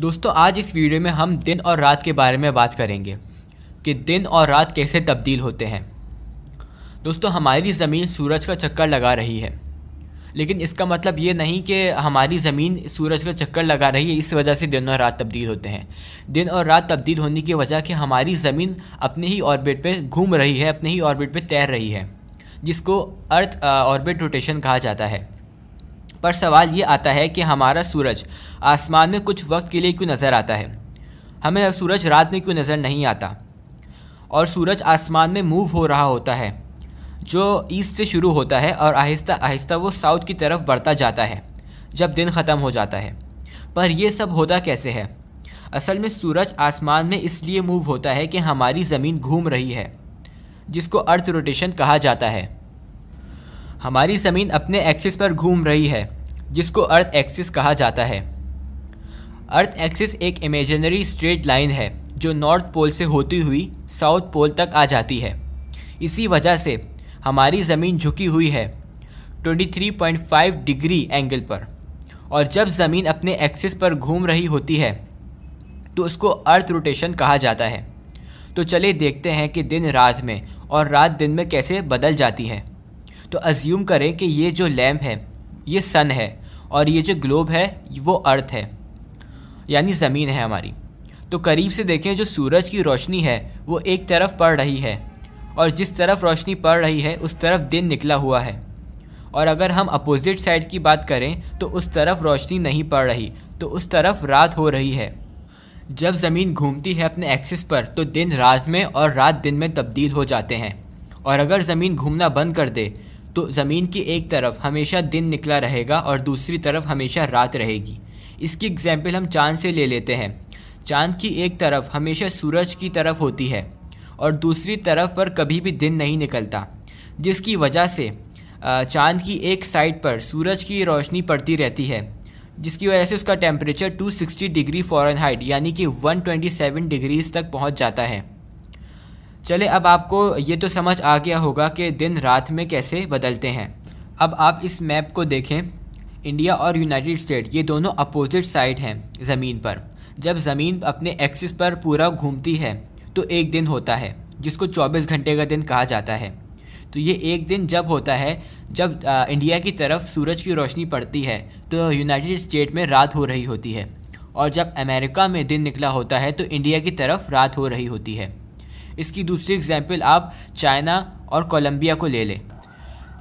दोस्तों आज इस वीडियो में हम दिन और रात के बारे में बात करेंगे कि दिन और रात कैसे तब्दील होते हैं दोस्तों हमारी ज़मीन सूरज का चक्कर लगा रही है लेकिन इसका मतलब ये नहीं कि हमारी ज़मीन सूरज का चक्कर लगा रही है इस वजह से दिन और रात तब्दील होते हैं दिन और रात तब्दील होने की वजह कि हमारी ज़मीन अपने ही ऑर्बिट पे घूम रही है अपने ही ऑर्बिट पे तैर रही है जिसको अर्थ ऑर्बिट रोटेशन कहा जाता है पर सवाल ये आता है कि हमारा सूरज आसमान में कुछ वक्त के लिए क्यों नज़र आता है हमें सूरज रात में क्यों नज़र नहीं आता और सूरज आसमान में मूव हो रहा होता है जो ईस्ट से शुरू होता है और आहिस्ता आहिस्ता वो साउथ की तरफ बढ़ता जाता है जब दिन ख़त्म हो जाता है पर यह सब होता कैसे है असल में सूरज आसमान में इसलिए मूव होता है कि हमारी ज़मीन घूम रही है जिसको अर्थ रोटेशन कहा जाता है हमारी ज़मीन अपने एक्सिस पर घूम रही है जिसको अर्थ एक्सिस कहा जाता है अर्थ एक्सिस एक इमेजनरी स्ट्रेट लाइन है जो नॉर्थ पोल से होती हुई साउथ पोल तक आ जाती है इसी वजह से हमारी ज़मीन झुकी हुई है 23.5 डिग्री एंगल पर और जब ज़मीन अपने एक्सिस पर घूम रही होती है तो उसको अर्थ रोटेशन कहा जाता है तो चलिए देखते हैं कि दिन रात में और रात दिन में कैसे बदल जाती है तो अज्यूम करें कि ये जो लैम्प है ये सन है और ये जो ग्लोब है वो अर्थ है यानी ज़मीन है हमारी तो करीब से देखें जो सूरज की रोशनी है वो एक तरफ पड़ रही है और जिस तरफ रोशनी पड़ रही है उस तरफ दिन निकला हुआ है और अगर हम अपोज़िट साइड की बात करें तो उस तरफ रोशनी नहीं पड़ रही तो उस तरफ रात हो रही है जब ज़मीन घूमती है अपने एक्सिस पर तो दिन रात में और रात दिन में तब्दील हो जाते हैं और अगर ज़मीन घूमना बंद कर दे तो ज़मीन की एक तरफ हमेशा दिन निकला रहेगा और दूसरी तरफ हमेशा रात रहेगी इसकी एग्जाम्पल हम चाँद से ले लेते हैं चाँद की एक तरफ हमेशा सूरज की तरफ होती है और दूसरी तरफ पर कभी भी दिन नहीं निकलता जिसकी वजह से चाँद की एक साइड पर सूरज की रोशनी पड़ती रहती है जिसकी वजह से उसका टेम्परेचर 260 डिग्री फॉरेनहाइट यानी कि 127 डिग्रीज तक पहुंच जाता है चले अब आपको ये तो समझ आ गया होगा कि दिन रात में कैसे बदलते हैं अब आप इस मैप को देखें इंडिया और यूनाइटेड स्टेट ये दोनों अपोजिट साइड हैं ज़मीन पर जब ज़मीन अपने एक्सिस पर पूरा घूमती है तो एक दिन होता है जिसको 24 घंटे का दिन कहा जाता है तो ये एक दिन जब होता है जब आ, इंडिया की तरफ सूरज की रोशनी पड़ती है तो यूनाइटेड स्टेट में रात हो रही होती है और जब अमेरिका में दिन निकला होता है तो इंडिया की तरफ रात हो रही होती है इसकी दूसरी एग्जाम्पल आप चाइना और कोलंबिया को ले लें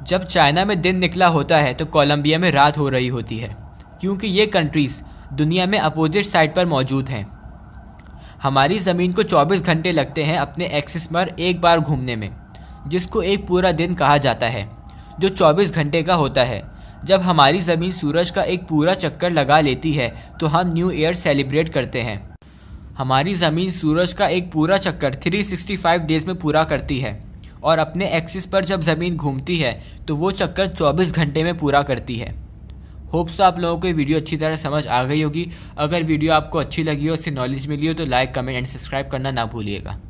जब चाइना में दिन निकला होता है तो कोलंबिया में रात हो रही होती है क्योंकि ये कंट्रीज़ दुनिया में अपोजिट साइड पर मौजूद हैं हमारी ज़मीन को 24 घंटे लगते हैं अपने एक्सिस पर एक बार घूमने में जिसको एक पूरा दिन कहा जाता है जो 24 घंटे का होता है जब हमारी ज़मीन सूरज का एक पूरा चक्कर लगा लेती है तो हम न्यू ईयर सेलिब्रेट करते हैं हमारी ज़मीन सूरज का एक पूरा चक्कर 365 डेज में पूरा करती है और अपने एक्सिस पर जब ज़मीन घूमती है तो वो चक्कर 24 घंटे में पूरा करती है होप्स तो आप लोगों को वीडियो अच्छी तरह समझ आ गई होगी अगर वीडियो आपको अच्छी लगी हो उससे नॉलेज मिली हो तो लाइक कमेंट एंड सब्सक्राइब करना ना भूलिएगा